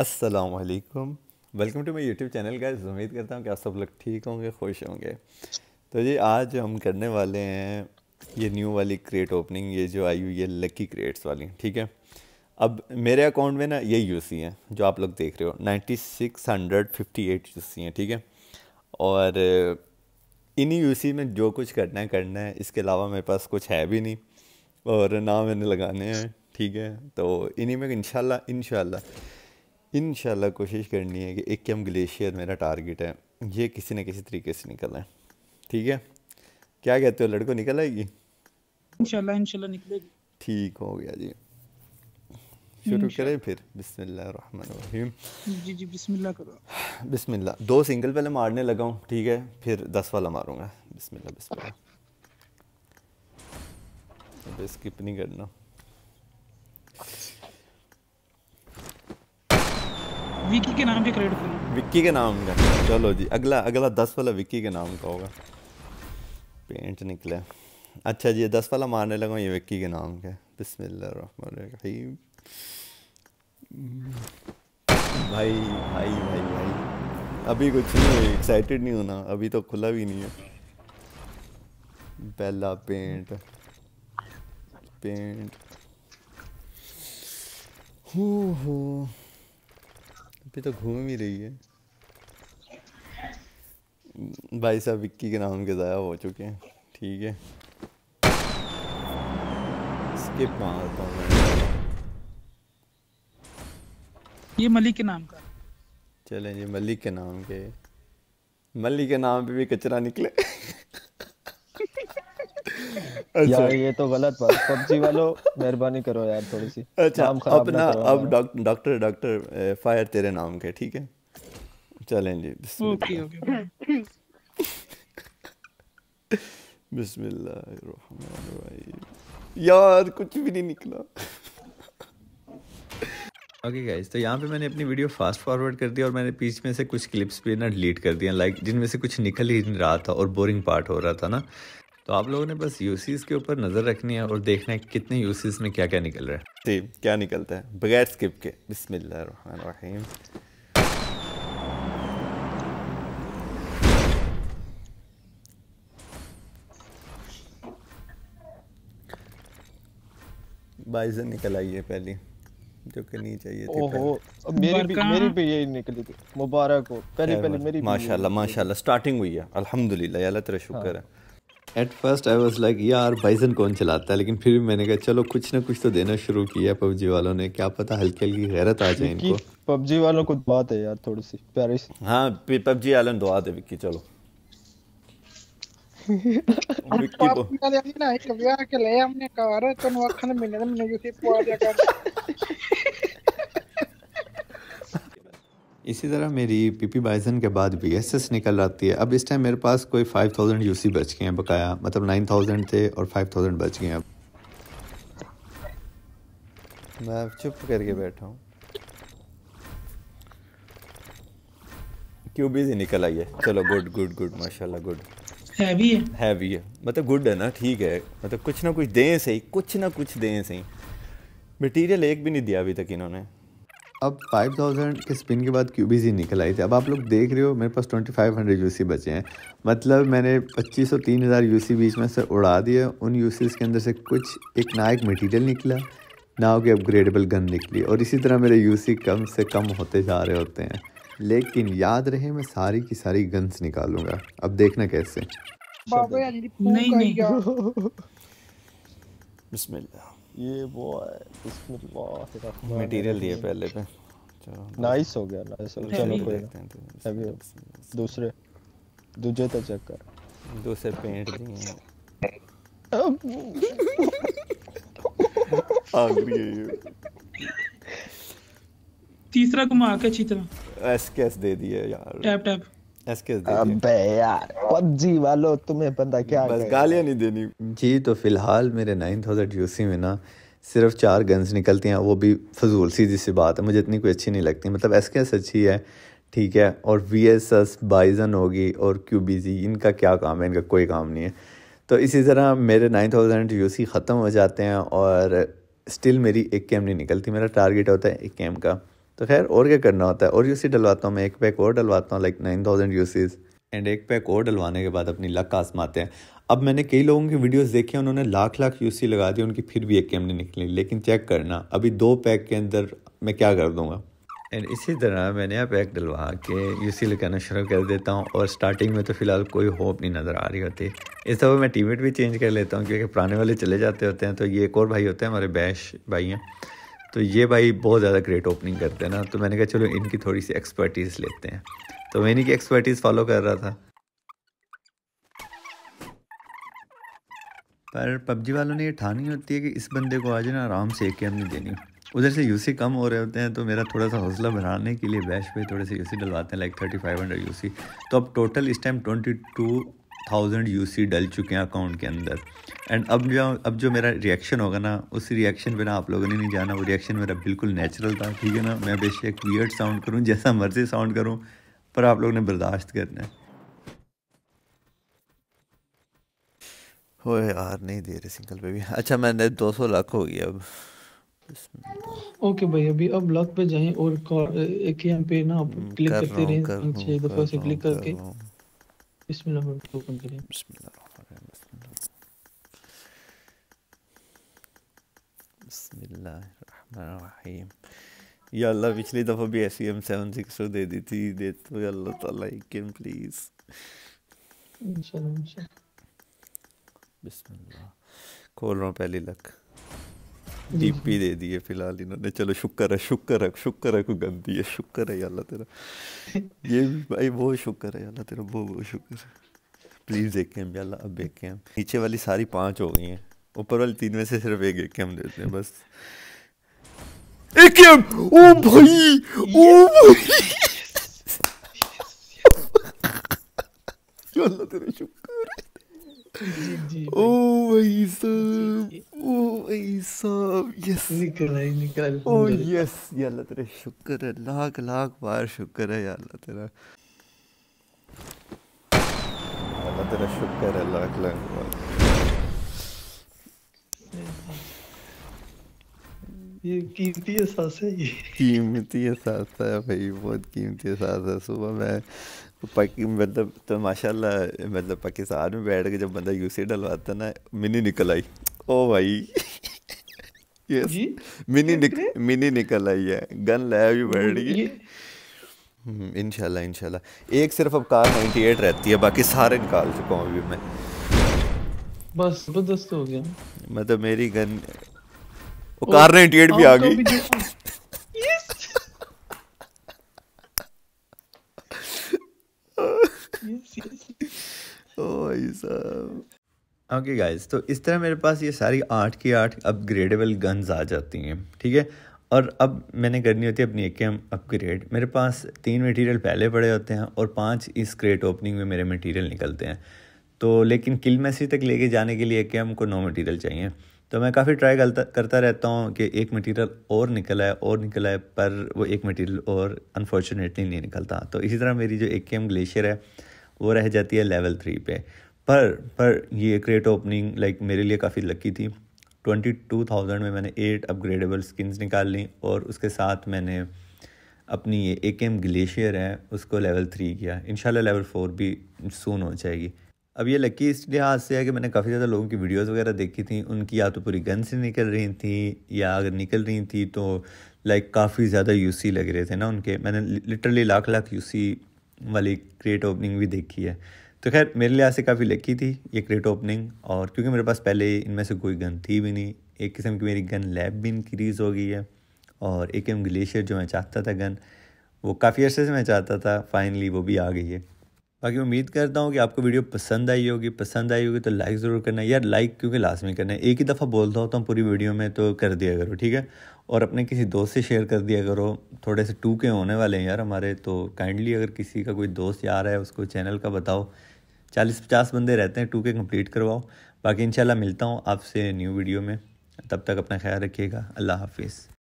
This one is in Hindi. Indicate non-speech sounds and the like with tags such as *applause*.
असलकम welcome to my YouTube channel का उम्मीद करता हूँ कि आप सब लोग ठीक होंगे खुश होंगे तो जी आज हम करने वाले हैं ये न्यू वाली क्रेट ओपनिंग ये जो आई हुई है लकी क्रेट्स वाली ठीक है अब मेरे अकाउंट में ना ये यूसी हैं जो आप लोग देख रहे हो ninety six hundred fifty eight UC हैं ठीक है और इन्हीं यूसी में जो कुछ करना है करना है इसके अलावा मेरे पास कुछ है भी नहीं और ना मैंने लगाने हैं ठीक है तो इन्हीं में इन इनशाला इन कोशिश करनी है कि एक एम ग्लेशियर मेरा टारगेट है ये किसी न किसी तरीके से निकल है ठीक है क्या कहते हो लड़को निकल आएगी इनशाला इंशाल्लाह निकलेगी ठीक हो गया जी शुरू करें फिर बिस्मिल्लाह जी जी बिस्मिल्लाह करो बिस्मिल्लाह दो सिंगल पहले मारने लगा हूँ ठीक है फिर दस वाला मारूंगा बिस्मिल्लाह बिस्मिल्लाह स्किप *laughs* नहीं करना विक्की के नाम के क्रेडिट फुल विक्की के नाम का चलो जी अगला अगला दस वाला विक्की के नाम का होगा पेंट निकले अच्छा जी दस वाला मारने लगा ये विक्की के नाम के बिस्मिल्लाह रहमान रहीम भाई भाई भाई भाई अभी कुछ नहीं एक्साइटेड नहीं होना अभी तो खुला भी नहीं है बेला पेंट पेंट हो हो अभी तो घूम ही रही है भाई साहब विक्की के नाम के ज़ाया हो चुके हैं ठीक है इसके मारता हूँ ये मलिक के नाम का चलें ये मलिक के नाम के मलिक के नाम पे भी कचरा निकले अच्छा। यार ये तो गलत बात पबजी वालों मेहरबानी करो यार थोड़ी सी अच्छा नाम खराब अपना ना अब डॉक्टर डॉक्टर फायर तेरे नाम के ठीक है चलें जी ओके ओके बिस्मिल्लाह यार कुछ भी नहीं निकला ओके okay गाइज तो यहाँ पे मैंने अपनी वीडियो फास्ट फॉरवर्ड कर दी और मैंने बीच में से कुछ क्लिप्स भी ना डिलीट कर दिया लाइक जिनमें से कुछ निकल ही नहीं रहा था और बोरिंग पार्ट हो रहा था ना तो आप लोगों ने बस यूसीज के ऊपर नज़र रखनी है और देखना है कितने यूसीज में क्या क्या निकल रहा है जी क्या निकलता है बगैर स्किप के बिस्मिल्लाहिर्रहमानिर्रहीम बाइजन निकल आई है पहली जो कि नहीं चाहिए थी ओहो अब मेरी भी मेरी भी यही निकली थी मुबारक हो पहली पहली मेरी माशाल्लाह माशाल्लाह स्टार्टिंग हुई है अल्हम्दुलिल्लाह अल्लाह तेरा शुक्र हाँ। है at first I was like यार बाइसन कौन चलाता है लेकिन फिर भी मैंने कहा चलो कुछ ना कुछ तो देना शुरू किया पबजी वालों ने क्या पता हल्की हल्की गैरत आ जाए इनको पबजी वालों को बात है यार थोड़ी सी प्यारी सी हाँ पबजी वालों दुआ दे विक्की चलो *laughs* विक्की को ना एक ब्याह के ले हमने कहा रे तन वखन मिने मिने यूसी पुआ दिया *laughs* इसी तरह मेरी पीपी बाइजन के बाद बी एस एस निकल आती है अब इस टाइम मेरे पास कोई फाइव थाउजेंड यू सी बच गए हैं बकाया मतलब नाइन थाउजेंड थे और फाइव थाउजेंड बच गए अब मैं चुप करके बैठा हूँ क्यूबीज ही निकल आई है चलो गुड गुड गुड माशाल्लाह गुड हैवी है हैवी है मतलब गुड है ना ठीक है मतलब कुछ ना कुछ दें सही कुछ ना कुछ दें सही मटेरियल एक भी नहीं दिया अभी तक इन्होंने अब 5000 के स्पिन के बाद क्यूबीज ही निकल आई थी अब आप लोग देख रहे हो मेरे पास 2500 यूसी बचे हैं मतलब मैंने 2500 3000 यूसी बीच में से उड़ा दिया उन यूसीज के अंदर से कुछ एक ना एक मटीरियल निकला ना कि अपग्रेडेबल गन निकली और इसी तरह मेरे यूसी कम से कम होते जा रहे होते हैं लेकिन याद रहे मैं सारी की सारी गन्स निकालूंगा अब देखना कैसे नहीं नहीं *laughs* बिस्मिल्लाह ये वो है इसमें बॉय बिस्मिल्लाह मटेरियल दिए पहले पे चलो नाइस हो गया नाइस हो चलो कोई अभी दूसरे दूसरे तक चेक कर दूसरे पेंट दिए आखिरी है ये तीसरा घुमा के अच्छी तरह एसकेएस दे दिए यार टैप टैप पबजी तुम्हें क्या बस गालियां नहीं देनी जी तो फिलहाल मेरे नाइन थाउजेंड यूसी में ना सिर्फ चार गन्स निकलती हैं वो भी फजूल सीधी सी बात है मुझे इतनी कोई अच्छी नहीं लगती मतलब एस के एस अच्छी है ठीक है और वी एस एस बाइजन होगी और क्यू बी जी इनका क्या काम है इनका कोई काम नहीं है तो इसी तरह मेरे नाइन थाउजेंड यू सी ख़त्म हो जाते हैं और स्टिल मेरी एक कैम नहीं निकलती मेरा टारगेट होता है एक कैम का तो खैर और क्या करना होता है और यूसी डलवाता हूँ मैं एक पैक और डलवाता हूँ like nine thousand UCs and एक पैक और डलवाने के बाद अपनी लक आसमाते हैं अब मैंने कई लोगों की वीडियोस देखी हैं उन्होंने लाख लाख यूसी लगा दी उनकी फिर भी एक कैम नहीं निकली लेकिन चेक करना अभी दो पैक के अंदर मैं क्या कर दूंगा एंड इसी तरह मैंने नया पैक डलवा के यूसी लगाना शुरू कर देता हूँ और स्टार्टिंग में तो फ़िलहाल कोई होप नहीं नज़र आ रही होती इस दफ़ा मैं टीमेट भी चेंज कर लेता हूँ क्योंकि पुराने वाले चले जाते होते हैं तो ये एक और भाई होते हैं हमारे बैश भाई हैं तो ये भाई बहुत ज़्यादा ग्रेट ओपनिंग करते हैं ना तो मैंने कहा चलो इनकी थोड़ी सी एक्सपर्टीज़ लेते हैं तो मैं इन्हीं की एक्सपर्टीज़ फॉलो कर रहा था पर पबजी वालों ने ये ठानी होती है कि इस बंदे को आज ना आराम से एक ही अंदर देनी उधर से यूसी कम हो रहे होते हैं तो मेरा थोड़ा सा हौसला बढ़ाने के लिए बैश पे थोड़े से यूसी डलवाते हैं like thirty five hundred U तो अब टोटल इस time twenty two thousand U डल चुके हैं अकाउंट के अंदर एंड अब जो अब जो मेरा रिएक्शन होगा ना उस रिएक्शन पे ना आप लोगों ने नहीं जाना वो रिएक्शन मेरा बिल्कुल नेचुरल था ठीक है ना मैं बेशक वियर्ड साउंड करूँ जैसा मर्जी साउंड करूँ पर आप लोगों ने बर्दाश्त करना है हो यार नहीं दे रहे सिंगल पे भी अच्छा मैंने 200 लाख हो गया अब ओके भाई अभी अब लॉक पे जाएं और एक एम पे ना हम्म, क्लिक करते रहें छह दफा से क्लिक करके बिस्मिल्लाह बिस्मिल्लाह बसमीम या पिछली दफ़ा भी ऐसी एम सेवन सिक्स दे दी थी दे तो अल्लाह प्लीज़ बिस्मिल्लाह खोल रहा हूँ पहली लक डीपी दे दिए फिलहाल इन्होंने चलो शुक्र है शुक्र है शुक्र है को गंदी है शुक्र है अल्लाह तेरा ये भी भाई बहुत शुक्र है अल्लाह तेरा बहुत बहुत शुक्र है प्लीज़ देखें अल्लाह अब देखें नीचे वाली सारी पाँच हो गई हैं ऊपर वाले तीन में से सिर्फ एक एक कैम देते हैं बस एक एम ओ भाई ओ भाई अल्लाह तेरा शुक्र ओ भाई साहब ओ भाई साहब यस निकल आई निकल ओ यस या अल्लाह तेरा शुक्र है लाख लाख बार शुक्र है या अल्लाह तेरा अल्लाह तेरा शुक्र है लाख लाख बार ये कीमती एहसास है ये कीमती एहसास है भाई बहुत कीमती एहसास है सुबह मैं मतलब तो माशाल्लाह मतलब पाकिस्तान में बैठ के जब बंदा यूसी डलवाता ना मिनी निकल आई ओ भाई यस मिनी निक, मिनी निकल आई है गन लाया भी बैठ गई हम्म, इनशाला इनशाला एक सिर्फ अब कार 98 रहती है बाकी सारे निकाल चुका हूँ अभी मैं बस जबरदस्त हो गया मतलब मेरी गन वो कार नाइनटी एट भी आ गई ओके गाइस *laughs* oh, तो इस तरह मेरे पास ये सारी आठ की आठ अपग्रेडेबल गन्स आ जाती हैं ठीक है और अब मैंने करनी होती है अपनी एक एम अपग्रेड मेरे पास तीन मटेरियल पहले पड़े होते हैं और पांच इस क्रेट ओपनिंग में मेरे मटेरियल निकलते हैं तो लेकिन किल मैसेज तक लेके जाने के लिए एक एम को नौ मटेरियल चाहिए तो मैं काफ़ी ट्राई करता रहता हूँ कि एक मटेरियल और निकल आए और निकल आए पर वो एक मटेरियल और अनफॉर्चुनेटली नहीं निकलता तो इसी तरह मेरी जो ए के एम ग्लेशियर है वो रह जाती है लेवल थ्री पे पर पर ये क्रेट ओपनिंग लाइक मेरे लिए काफ़ी लकी थी ट्वेंटी टू थाउजेंड में मैंने एट अपग्रेडेबल स्किन्स निकाल ली और उसके साथ मैंने अपनी ये ए के एम ग्लेशियर है उसको लेवल थ्री किया इन लेवल फ़ोर भी सून हो जाएगी अब ये लकी इस लिहाज से है कि मैंने काफ़ी ज़्यादा लोगों की वीडियोस वगैरह देखी थी उनकी या तो पूरी गन से निकल रही थी या अगर निकल रही थी तो लाइक काफ़ी ज़्यादा यूसी लग रहे थे ना उनके मैंने लिटरली लाख लाख यूसी वाली क्रेट ओपनिंग भी देखी है तो खैर मेरे लिहाज से काफ़ी लकी थी ये क्रेट ओपनिंग और क्योंकि मेरे पास पहले इनमें से कोई गन थी भी नहीं एक किस्म की मेरी गन लैब भी इनक्रीज़ हो गई है और एक एम ग्लेशियर जो मैं चाहता था गन वो काफ़ी अर्से से मैं चाहता था फाइनली वो भी आ गई है बाकी उम्मीद करता हूँ कि आपको वीडियो पसंद आई होगी पसंद आई होगी तो लाइक ज़रूर करना यार लाइक क्योंकि लाजमी करना है एक ही दफ़ा बोलता होता हूँ तो पूरी वीडियो में तो कर दिया करो ठीक है और अपने किसी दोस्त से शेयर कर दिया करो थोड़े से टू के होने वाले हैं यार हमारे तो काइंडली अगर किसी का कोई दोस्त यार है उसको चैनल का बताओ चालीस पचास बंदे रहते हैं टू के कम्प्लीट करवाओ बाकी इन मिलता हूँ आपसे न्यू वीडियो में तब तक अपना ख्याल रखिएगा अल्लाह हाफिज़